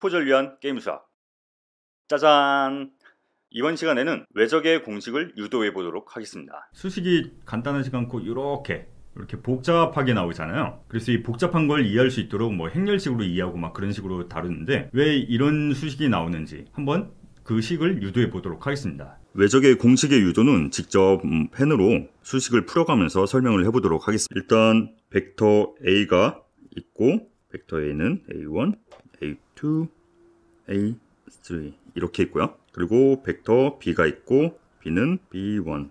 포절 위한 게임 수학. 짜잔! 이번 시간에는 외적의 공식을 유도해 보도록 하겠습니다. 수식이 간단하지 않고 이렇게 이렇게 복잡하게 나오잖아요. 그래서 이 복잡한 걸 이해할 수 있도록 뭐 행렬식으로 이해하고 막 그런 식으로 다루는데 왜 이런 수식이 나오는지 한번 그 식을 유도해 보도록 하겠습니다. 외적의 공식의 유도는 직접 음, 펜으로 수식을 풀어가면서 설명을 해보도록 하겠습니다. 일단 벡터 A가 있고 벡터 A는 A1, A2, A3 이렇게 있고요. 그리고 벡터 B가 있고 B는 B1,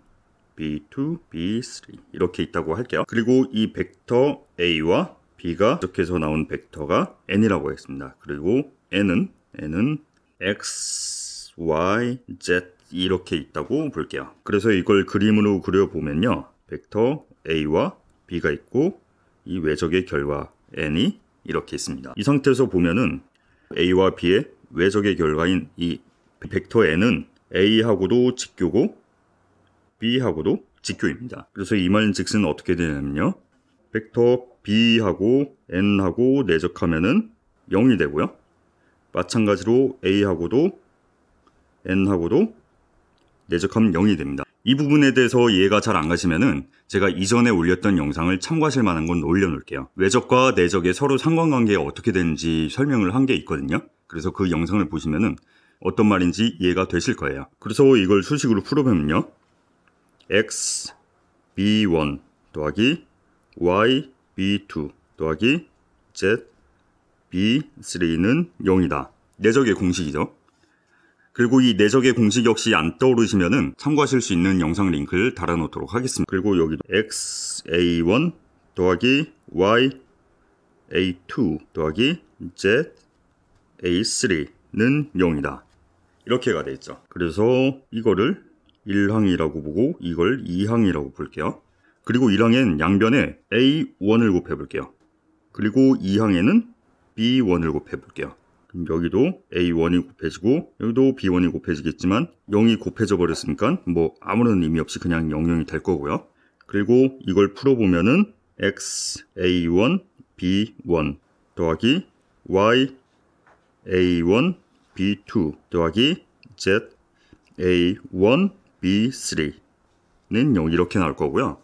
B2, B3 이렇게 있다고 할게요. 그리고 이 벡터 A와 B가 이렇게 해서 나온 벡터가 N이라고 했습니다. 그리고 N은 N은 X, Y, Z 이렇게 있다고 볼게요. 그래서 이걸 그림으로 그려보면요. 벡터 A와 B가 있고 이 외적의 결과 N이 이렇게 있습니다. 이 상태에서 보면은 A와 B의 외적의 결과인 이 벡터 N은 A하고도 직교고 B하고도 직교입니다. 그래서 이 말인즉슨 어떻게 되냐면요. 벡터 B하고 N하고 내적하면은 0이 되고요. 마찬가지로 A하고도 N하고도 내적하면 0이 됩니다. 이 부분에 대해서 이해가 잘 안 가시면은 제가 이전에 올렸던 영상을 참고하실 만한 건 올려놓을게요. 외적과 내적의 서로 상관관계가 어떻게 되는지 설명을 한 게 있거든요. 그래서 그 영상을 보시면은 어떤 말인지 이해가 되실 거예요. 그래서 이걸 수식으로 풀어보면요. x b1 더하기 y b2 더하기 z b3는 0이다. 내적의 공식이죠. 그리고 이 내적의 공식 역시 안 떠오르시면은 참고하실 수 있는 영상 링크를 달아놓도록 하겠습니다. 그리고 여기 도 xa1 더하기 ya2 더하기 za3는 0이다. 이렇게가 되어 있죠. 그래서 이거를 1항이라고 보고 이걸 2항이라고 볼게요. 그리고 1항엔 양변에 a1을 곱해 볼게요. 그리고 2항에는 b1을 곱해 볼게요. 여기도 A1이 곱해지고 여기도 B1이 곱해지겠지만 0이 곱해져 버렸으니까 뭐 아무런 의미 없이 그냥 00이 될 거고요. 그리고 이걸 풀어보면은 X A1 B1 더하기 Y A1 B2 더하기 Z A1 B3는 0 이렇게 나올 거고요.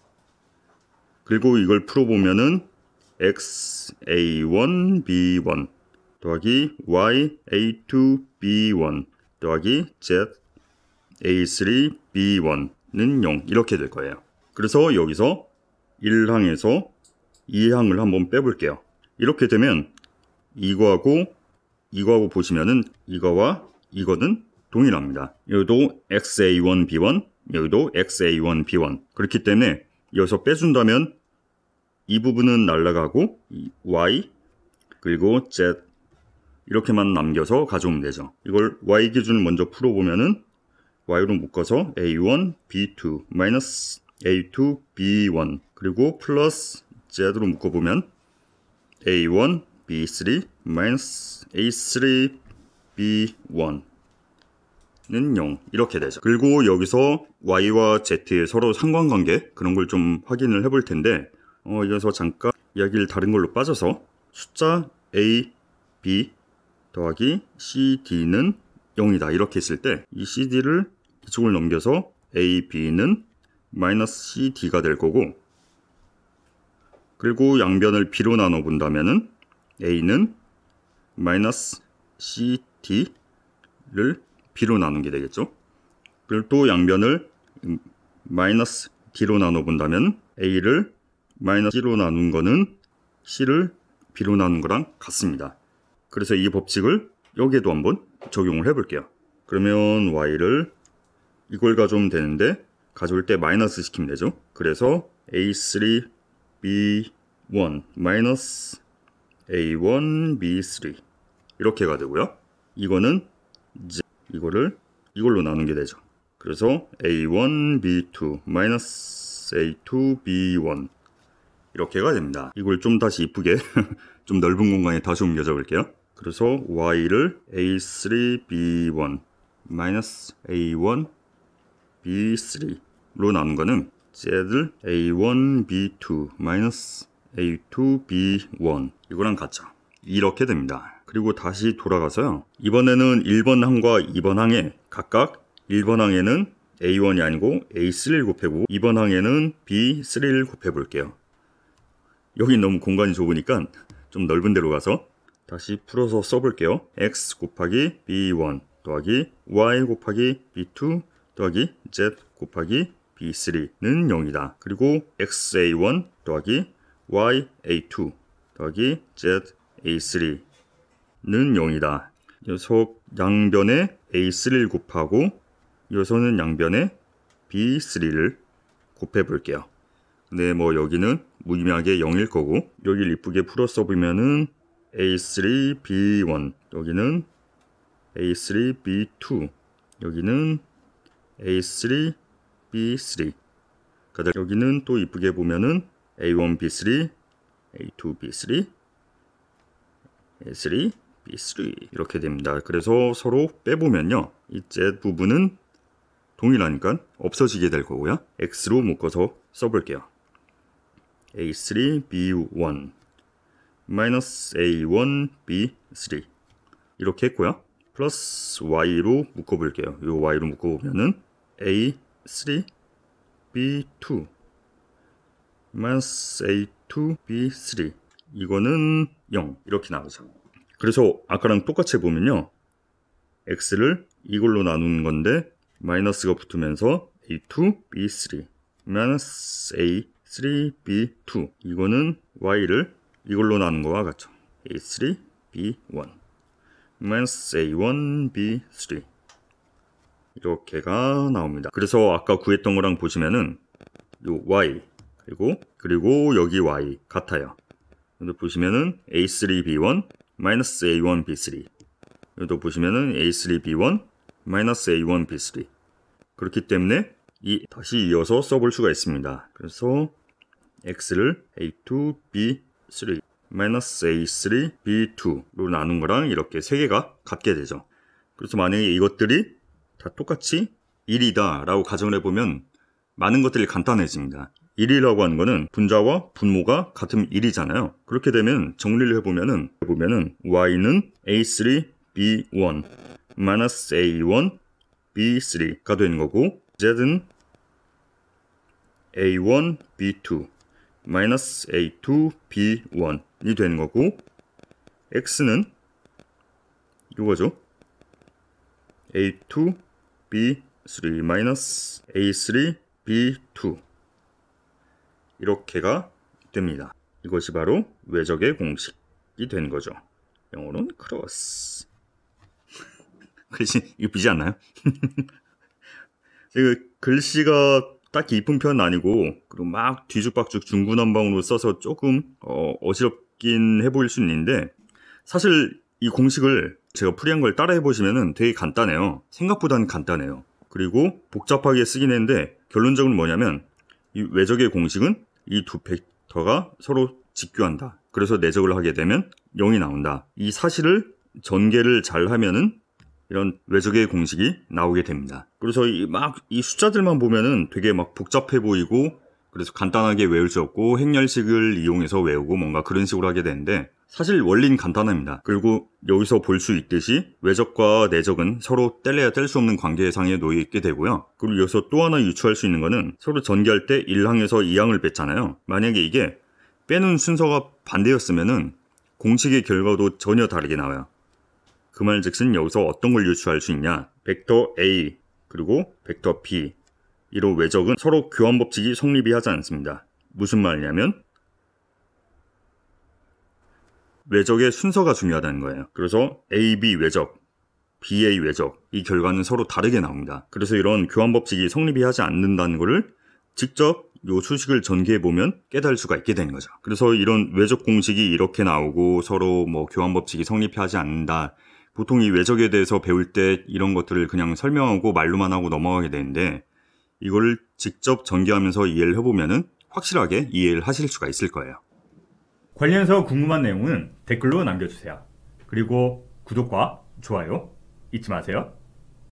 그리고 이걸 풀어보면은 X A1 B1 더하기 y a2 b1 더하기 z a3 b1는 0 이렇게 될 거예요. 그래서 여기서 1항에서 2항을 한번 빼볼게요. 이렇게 되면 이거하고 이거하고 보시면은 이거와 이거는 동일합니다. 여기도 xa1 b1 여기도 xa1 b1 그렇기 때문에 여기서 빼준다면 이 부분은 날라가고 y 그리고 z 이렇게만 남겨서 가져오면 되죠. 이걸 y 기준 을 먼저 풀어보면은 y로 묶어서 a1, b2, 마이너스 a2, b1 그리고 플러스 z로 묶어보면 a1, b3, 마이너스 a3, b1 는 0 이렇게 되죠 그리고 여기서 y와 z의 서로 상관관계 그런 걸 좀 확인을 해 볼 텐데 어, 이어서 잠깐 이야기를 다른 걸로 빠져서 숫자 a, b, 더하기 CD는 0이다 이렇게 했을 때 이 CD를 이쪽을 넘겨서 AB는 마이너스 CD가 될 거고 그리고 양변을 B로 나눠 본다면 A는 마이너스 CD를 B로 나눈 게 되겠죠. 그리고 또 양변을 마이너스 D로 나눠 본다면 A를 마이너스 C로 나눈 거는 C를 B로 나눈 거랑 같습니다. 그래서 이 법칙을 여기에도 한번 적용을 해볼게요. 그러면 y를 이걸 가져오면 되는데 가져올 때 마이너스 시키면 되죠. 그래서 a3 b1 마이너스 a1 b3 이렇게가 되고요. 이거는 이 이거를 이걸로 나누게 되죠. 그래서 a1 b2 마이너스 a2 b1 이렇게가 됩니다. 이걸 좀 다시 이쁘게 좀 넓은 공간에 다시 옮겨 적을게요. 그래서 y를 a3b1 마이너스 a1 b3로 나눈 거는 z를 a1 b2 마이너스 a2 b1 이거랑 같죠 이렇게 됩니다 그리고 다시 돌아가서요 이번에는 1번 항과 2번 항에 각각 1번 항에는 a1이 아니고 a3를 곱해고 2번 항에는 b3를 곱해볼게요 여기 너무 공간이 좁으니까 좀 넓은 데로 가서 다시 풀어서 써볼게요. x 곱하기 b1 더하기 y 곱하기 b2 더하기 z 곱하기 b3는 0이다. 그리고 xa1 더하기 ya2 더하기 za3는 0이다. 녀석 양변에 a3를 곱하고 여선는 양변에 b3를 곱해 볼게요. 네, 뭐 여기는 무의미하게 0일 거고 여기를 이쁘게 풀어 써보면은 A3, B1 여기는 A3, B2 여기는 A3, B3 그러니 여기는 또 이쁘게 보면은 A1, B3, A2, B3 A3, B3 이렇게 됩니다. 그래서 서로 빼보면요. 이 Z 부분은 동일하니까 없어지게 될 거고요. X로 묶어서 써볼게요. A3, B1 마이너스 a1, b3 이렇게 했고요. 플러스 y로 묶어볼게요. 요 y로 묶어보면은 a3, b2 마이너스 a2, b3 이거는 0 이렇게 나오죠. 그래서 아까랑 똑같이 보면요. x를 이걸로 나누는 건데 마이너스가 붙으면서 a2, b3 마이너스 a3, b2 이거는 y를 이걸로 나눈 거와 같죠. A3, B1. m i n s A1, B3. 이렇게가 나옵니다. 그래서 아까 구했던 거랑 보시면은 요 Y 그리고 그리고 여기 Y 같아요. 여기 보시면은 A3, B1, 마이너스 A1, B3. 여기 보시면은 A3, B1, 마이너스 A1, B3. 그렇기 때문에 이 다시 이어서 써볼 수가 있습니다. 그래서 x를 a2, b 3 A3, B2로 나눈 거랑 이렇게 세 개가 같게 되죠. 그래서 만약에 이것들이 다 똑같이 1이다 라고 가정을 해보면 많은 것들이 간단해집니다. 1이라고 하는 거는 분자와 분모가 같은 1이잖아요. 그렇게 되면 정리를 해보면은, 해보면은 y는 a3, b1, a1, b3가 되는 거고 z 는 a1, b2, 마이너스 a2 b1이 되는 거고 x는 이거죠. a2 b3 마이너스 a3 b2 이렇게가 됩니다. 이것이 바로 외적의 공식이 된 거죠. 영어로는 크로스. 글씨 이쁘지 않나요? 그 글씨가 딱 깊은 편은 아니고 그리고 막 뒤죽박죽 중구난방으로 써서 조금 어, 어지럽긴 해 보일 수 있는데 사실 이 공식을 제가 풀이한 걸 따라 해보시면 되게 간단해요. 생각보다는 간단해요. 그리고 복잡하게 쓰긴 했는데 결론적으로 뭐냐면 이 외적의 공식은 이두팩터가 서로 직교한다. 그래서 내적을 하게 되면 0이 나온다. 이 사실을 전개를 잘 하면은 이런 외적의 공식이 나오게 됩니다. 그래서 이 막 이 숫자들만 보면은 되게 막 복잡해 보이고 그래서 간단하게 외울 수 없고 행렬식을 이용해서 외우고 뭔가 그런 식으로 하게 되는데 사실 원리는 간단합니다. 그리고 여기서 볼 수 있듯이 외적과 내적은 서로 뗄래야 뗄 수 없는 관계상에 놓여 있게 되고요. 그리고 여기서 또 하나 유추할 수 있는 것은 서로 전개할 때 1항에서 2항을 뺐잖아요. 만약에 이게 빼는 순서가 반대였으면은 공식의 결과도 전혀 다르게 나와요. 그말즉슨 여기서 어떤 걸 유추할 수 있냐? 벡터 A 그리고 벡터 B 이로 외적은 서로 교환 법칙이 성립이 하지 않습니다. 무슨 말이냐면 외적의 순서가 중요하다는 거예요. 그래서 A, B 외적, BA 외적 이 결과는 서로 다르게 나옵니다. 그래서 이런 교환 법칙이 성립이 하지 않는다는 것을 직접 요 수식을 전개해 보면 깨달을 수가 있게 되는 거죠. 그래서 이런 외적 공식이 이렇게 나오고 서로 뭐 교환 법칙이 성립하지 않는다 보통 이 외적에 대해서 배울 때 이런 것들을 그냥 설명하고 말로만 하고 넘어가게 되는데 이걸 직접 전개하면서 이해를 해보면은 확실하게 이해를 하실 수가 있을 거예요. 관련해서 궁금한 내용은 댓글로 남겨주세요. 그리고 구독과 좋아요 잊지 마세요.